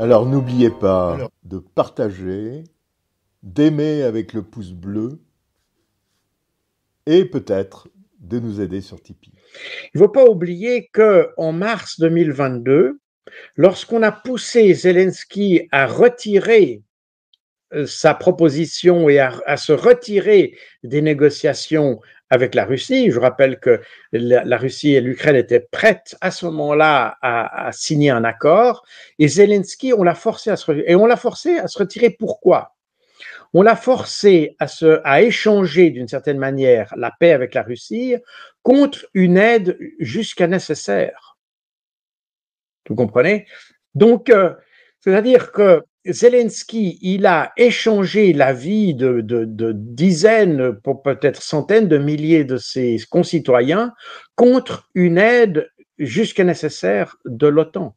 Alors n'oubliez pas de partager, d'aimer avec le pouce bleu et peut-être de nous aider sur Tipeee. Il ne faut pas oublier que en mars 2022, lorsqu'on a poussé Zelensky à retirer euh, sa proposition et à, se retirer des négociations avec la Russie. Je rappelle que la, Russie et l'Ukraine étaient prêtes à ce moment-là à, à, signer un accord et Zelensky, on l'a forcé à se retirer. Et on l'a forcé à se retirer pourquoi on l'a forcé à, se, à échanger d'une certaine manière la paix avec la Russie contre une aide jusqu'à nécessaire. Vous comprenez Donc, euh, c'est-à-dire que Zelensky, il a échangé la vie de, dizaines, pour peut-être centaines de milliers de ses concitoyens contre une aide jusqu'à nécessaire de l'OTAN.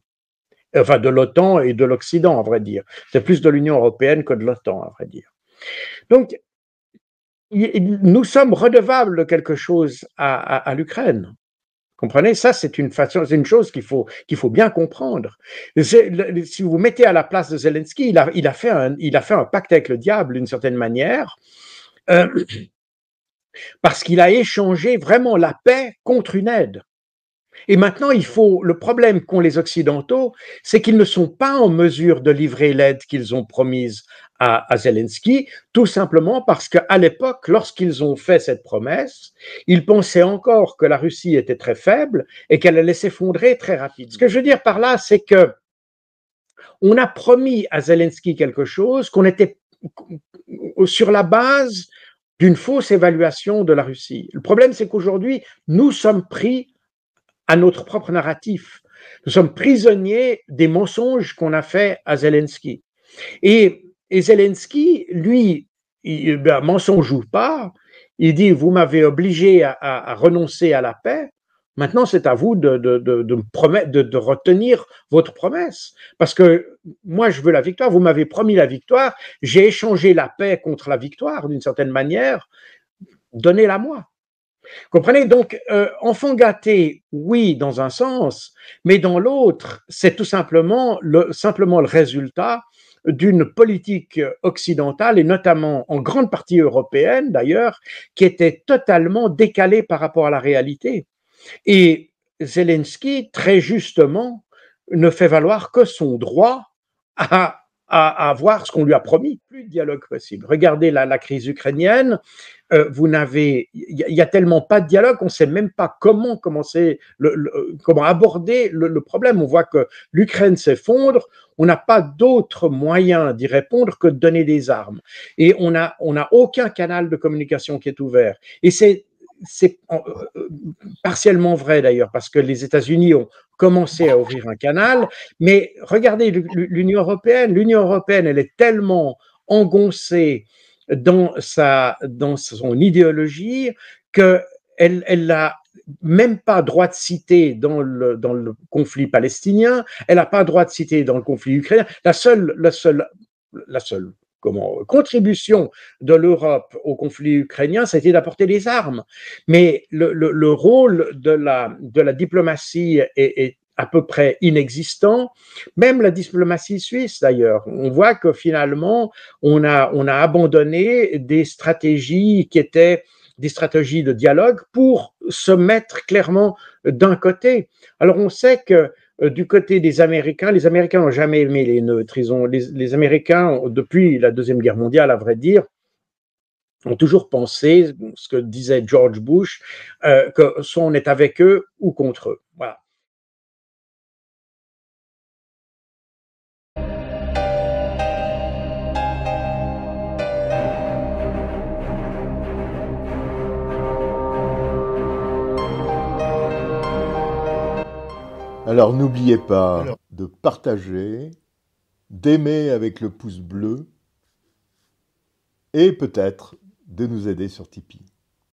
Enfin, de l'OTAN et de l'Occident, à vrai dire. C'est plus de l'Union européenne que de l'OTAN, à vrai dire. Donc, nous sommes redevables de quelque chose à l'Ukraine. Comprenez, ça c'est une chose qu'il faut bien comprendre. si vous vous mettez à la place de Zelensky, il a, fait un pacte avec le diable d'une certaine manière. Euh, parce qu'il a échangé vraiment la paix contre une aide. Et maintenant, il faut, le problème qu'ont les Occidentaux, c'est qu'ils ne sont pas en mesure de livrer l'aide qu'ils ont promise à, Zelensky, tout simplement parce qu'à l'époque, lorsqu'ils ont fait cette promesse, ils pensaient encore que la Russie était très faible et qu'elle allait s'effondrer très rapidement. Ce que je veux dire par là, c'est que on a promis à Zelensky quelque chose qu'on était sur la base d'une fausse évaluation de la Russie. Le problème, c'est qu'aujourd'hui, nous sommes pris à notre propre narratif. Nous sommes prisonniers des mensonges qu'on a faits à Zelensky. Et, Zelensky, lui, il, eh ben, mensonge ou pas, il dit, vous m'avez obligé à, renoncer à la paix. Maintenant, c'est à vous de, retenir votre promesse. Parce que moi, je veux la victoire. Vous m'avez promis la victoire. J'ai échangé la paix contre la victoire, d'une certaine manière. Donnez-la moi. Comprenez Donc, euh, enfant gâté, oui, dans un sens, mais dans l'autre, c'est tout simplement simplement le résultat d'une politique occidentale et notamment en grande partie européenne d'ailleurs, qui était totalement décalée par rapport à la réalité. Et Zelensky, très justement, ne fait valoir que son droit à à, avoir ce qu'on lui a promis. Plus de dialogue possible. Regardez la, la crise ukrainienne. Euh, vous n'avez, il y, a tellement pas de dialogue on ne sait même pas comment commencer, le, comment aborder le, problème. On voit que l'Ukraine s'effondre. On n'a pas d'autre moyen d'y répondre que de donner des armes. Et on n'a on a aucun canal de communication qui est ouvert. Et c'est c'est euh, euh, partiellement vrai d'ailleurs, parce que les États-Unis ont commencé à ouvrir un canal, mais regardez l'Union européenne, l'Union européenne, elle est tellement engoncée dans, sa, dans son idéologie qu'elle elle même pas droit de citer dans le, dans le conflit palestinien, elle n'a pas droit de citer dans le conflit ukrainien. La seule, la seule la seule comment, contribution de l'Europe au conflit ukrainien, c'était d'apporter des armes. Mais le, rôle de la, diplomatie est, à peu près inexistant, même la diplomatie suisse d'ailleurs. On voit que finalement, on a abandonné des stratégies qui étaient des stratégies de dialogue pour se mettre clairement d'un côté. Alors on sait que euh, du côté des Américains, les Américains n'ont jamais aimé les neutres. les, Américains, depuis la Deuxième Guerre mondiale, à vrai dire, ont toujours pensé, ce que disait George Bush, euh, que soit on est avec eux ou contre eux. Voilà. Alors n'oubliez pas de partager, d'aimer avec le pouce bleu et peut-être de nous aider sur Tipeee.